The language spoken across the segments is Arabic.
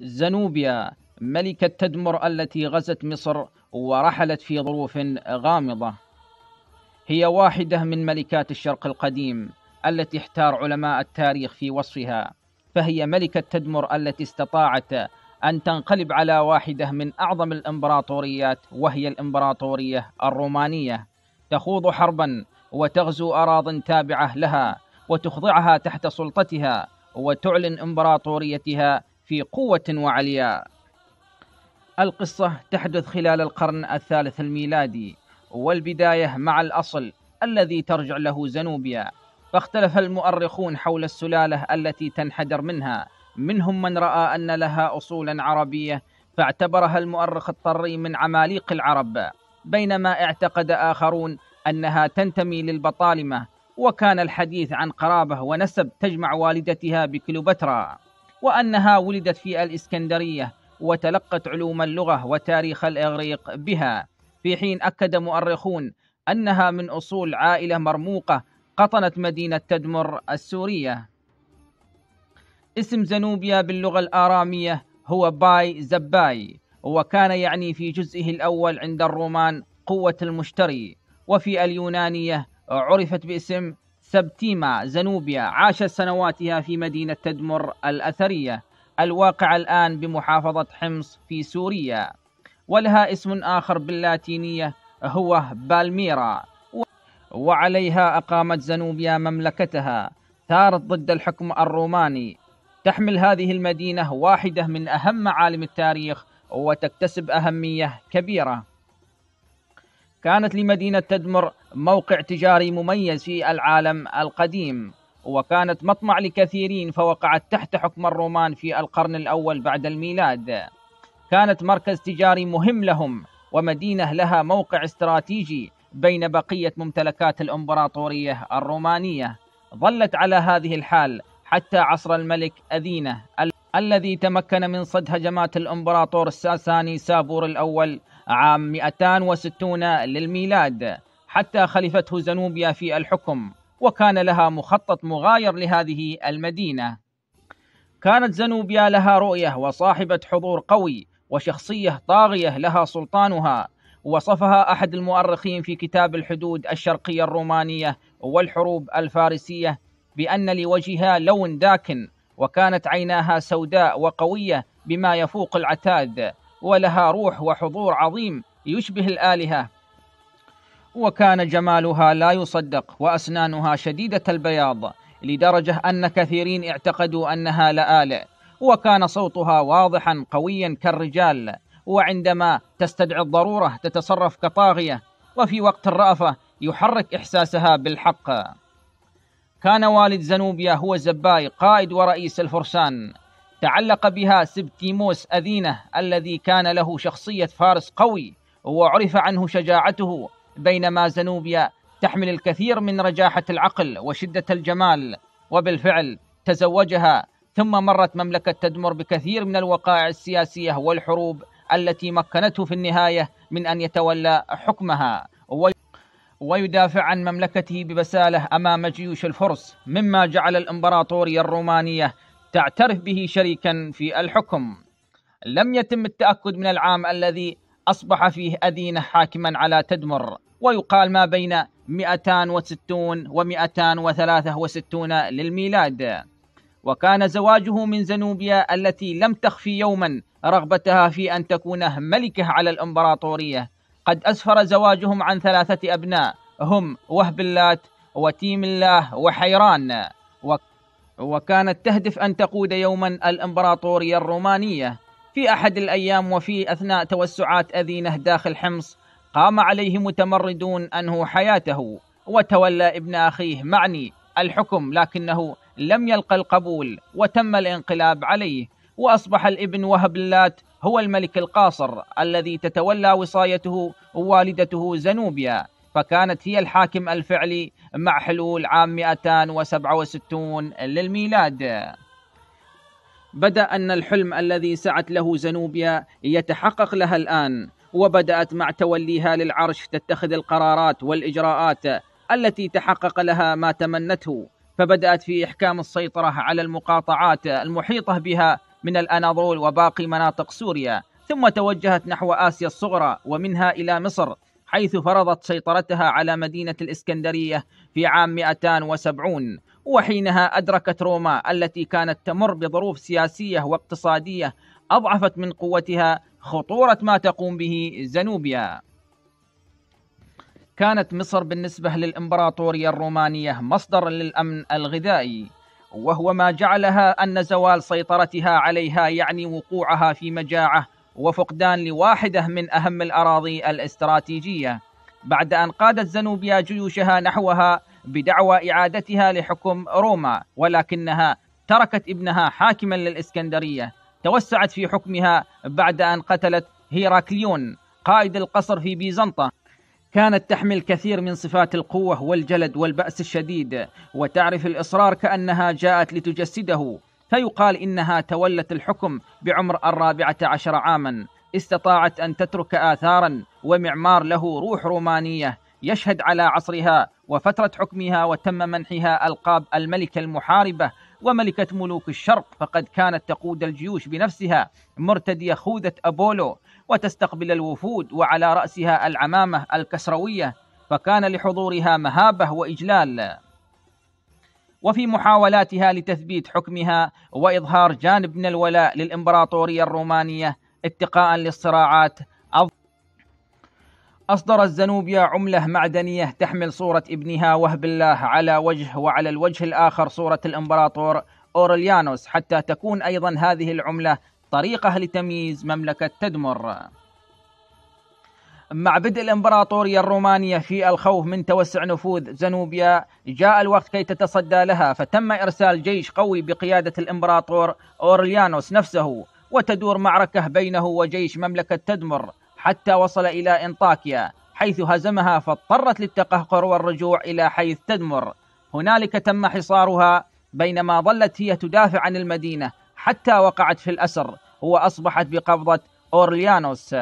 زنوبيا ملكة تدمر التي غزت مصر ورحلت في ظروف غامضة هي واحدة من ملكات الشرق القديم التي احتار علماء التاريخ في وصفها فهي ملكة تدمر التي استطاعت أن تنقلب على واحدة من أعظم الإمبراطوريات وهي الإمبراطورية الرومانية تخوض حربا وتغزو أراض تابعة لها وتخضعها تحت سلطتها وتعلن إمبراطوريتها في قوة وعلياء القصة تحدث خلال القرن الثالث الميلادي والبداية مع الأصل الذي ترجع له زنوبيا فاختلف المؤرخون حول السلالة التي تنحدر منها منهم من رأى أن لها أصولا عربية فاعتبرها المؤرخ الطري من عماليق العرب بينما اعتقد آخرون أنها تنتمي للبطالمة وكان الحديث عن قرابة ونسب تجمع والدتها بكليوباترا وأنها ولدت في الإسكندرية وتلقت علوم اللغة وتاريخ الإغريق بها في حين أكد مؤرخون أنها من أصول عائلة مرموقة قطنت مدينة تدمر السورية اسم زنوبيا باللغة الآرامية هو باي زباي وكان يعني في جزئه الأول عند الرومان قوة المشتري وفي اليونانية عرفت باسم سبتيما زنوبيا عاشت سنواتها في مدينة تدمر الأثرية الواقع الآن بمحافظة حمص في سوريا ولها اسم آخر باللاتينية هو بالميرا وعليها أقامت زنوبيا مملكتها ثارت ضد الحكم الروماني تحمل هذه المدينة واحدة من أهم معالم التاريخ وتكتسب أهمية كبيرة كانت لمدينة تدمر موقع تجاري مميز في العالم القديم وكانت مطمع لكثيرين فوقعت تحت حكم الرومان في القرن الأول بعد الميلاد كانت مركز تجاري مهم لهم ومدينة لها موقع استراتيجي بين بقية ممتلكات الإمبراطورية الرومانية ظلت على هذه الحال حتى عصر الملك أذينة الذي تمكن من صد هجمات الامبراطور الساساني سابور الاول عام 260 للميلاد حتى خلفته زنوبيا في الحكم وكان لها مخطط مغاير لهذه المدينه كانت زنوبيا لها رؤيه وصاحبه حضور قوي وشخصيه طاغيه لها سلطانها وصفها احد المؤرخين في كتاب الحدود الشرقيه الرومانيه والحروب الفارسيه بان لوجهها لون داكن وكانت عيناها سوداء وقوية بما يفوق العتاد ولها روح وحضور عظيم يشبه الآلهة وكان جمالها لا يصدق وأسنانها شديدة البياض لدرجة أن كثيرين اعتقدوا أنها لآلئ وكان صوتها واضحا قويا كالرجال وعندما تستدعي الضرورة تتصرف كطاغية وفي وقت الرأفة يحرك إحساسها بالحق كان والد زنوبيا هو زباي قائد ورئيس الفرسان تعلق بها سبتيموس أذينه الذي كان له شخصية فارس قوي وعرف عنه شجاعته بينما زنوبيا تحمل الكثير من رجاحة العقل وشدة الجمال وبالفعل تزوجها ثم مرت مملكة تدمر بكثير من الوقائع السياسية والحروب التي مكنته في النهاية من أن يتولى حكمها ويدافع عن مملكته ببساله امام جيوش الفرس مما جعل الامبراطوريه الرومانيه تعترف به شريكا في الحكم لم يتم التاكد من العام الذي اصبح فيه اذينه حاكما على تدمر ويقال ما بين 260 و 263 للميلاد وكان زواجه من زنوبيا التي لم تخفي يوما رغبتها في ان تكون ملكه على الامبراطوريه قد أسفر زواجهم عن ثلاثة أبناء هم وهب اللات وتيم الله وحيران وكانت تهدف أن تقود يوما الإمبراطورية الرومانية في أحد الأيام وفي أثناء توسعات أذينه داخل حمص قام عليه متمردون أنهوا حياته وتولى ابن أخيه معني الحكم لكنه لم يلقى القبول وتم الانقلاب عليه وأصبح الابن وهب اللات هو الملك القاصر الذي تتولى وصايته والدته زنوبيا فكانت هي الحاكم الفعلي مع حلول عام 267 للميلاد بدأ أن الحلم الذي سعت له زنوبيا يتحقق لها الآن وبدأت مع توليها للعرش تتخذ القرارات والإجراءات التي تحقق لها ما تمنته فبدأت في إحكام السيطرة على المقاطعات المحيطة بها من الأناضول وباقي مناطق سوريا ثم توجهت نحو آسيا الصغرى ومنها إلى مصر حيث فرضت سيطرتها على مدينة الإسكندرية في عام 270 وحينها أدركت روما التي كانت تمر بظروف سياسية واقتصادية أضعفت من قوتها خطورة ما تقوم به زنوبيا كانت مصر بالنسبة للإمبراطورية الرومانية مصدرا للأمن الغذائي وهو ما جعلها أن زوال سيطرتها عليها يعني وقوعها في مجاعة وفقدان لواحدة من أهم الأراضي الاستراتيجية بعد أن قادت زنوبيا جيوشها نحوها بدعوى إعادتها لحكم روما ولكنها تركت ابنها حاكما للإسكندرية توسعت في حكمها بعد أن قتلت هيراكليون قائد القصر في بيزنطة كانت تحمل كثير من صفات القوة والجلد والبأس الشديد وتعرف الإصرار كأنها جاءت لتجسده فيقال إنها تولت الحكم بعمر الرابعة عشر عاما استطاعت أن تترك آثارا ومعمار له روح رومانية يشهد على عصرها وفترة حكمها وتم منحها ألقاب الملكة المحاربة وملكة ملوك الشرق فقد كانت تقود الجيوش بنفسها مرتدية خوذة أبولو وتستقبل الوفود وعلى رأسها العمامة الكسروية فكان لحضورها مهابة وإجلال وفي محاولاتها لتثبيت حكمها وإظهار جانب من الولاء للإمبراطورية الرومانية اتقاء للصراعات أصدر الزنوبيا عملة معدنية تحمل صورة ابنها وهب الله على وجه وعلى الوجه الآخر صورة الإمبراطور أوريليانوس حتى تكون أيضا هذه العملة طريقة لتمييز مملكة تدمر مع بدء الإمبراطورية الرومانية في الخوف من توسع نفوذ زنوبيا جاء الوقت كي تتصدى لها فتم إرسال جيش قوي بقيادة الإمبراطور أوريليانوس نفسه وتدور معركة بينه وجيش مملكة تدمر حتى وصل إلى إنطاكيا حيث هزمها فاضطرت للتقهقر والرجوع إلى حيث تدمر هنالك تم حصارها بينما ظلت هي تدافع عن المدينة حتى وقعت في الأسر وأصبحت بقبضة أورليانوس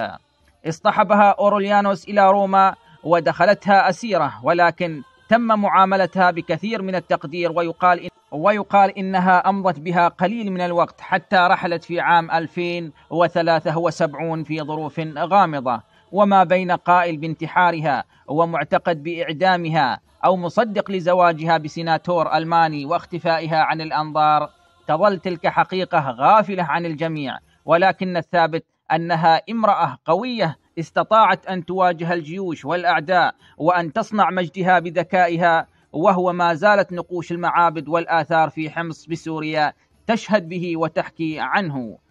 اصطحبها أورليانوس إلى روما ودخلتها أسيرة ولكن تم معاملتها بكثير من التقدير ويقال ويقال إنها أمضت بها قليل من الوقت حتى رحلت في عام 2073 في ظروف غامضة وما بين قائل بانتحارها ومعتقد بإعدامها أو مصدق لزواجها بسيناتور ألماني واختفائها عن الأنظار تظل تلك حقيقة غافلة عن الجميع ولكن الثابت أنها امرأة قوية استطاعت أن تواجه الجيوش والأعداء وأن تصنع مجدها بذكائها وهو ما زالت نقوش المعابد والآثار في حمص بسوريا تشهد به وتحكي عنه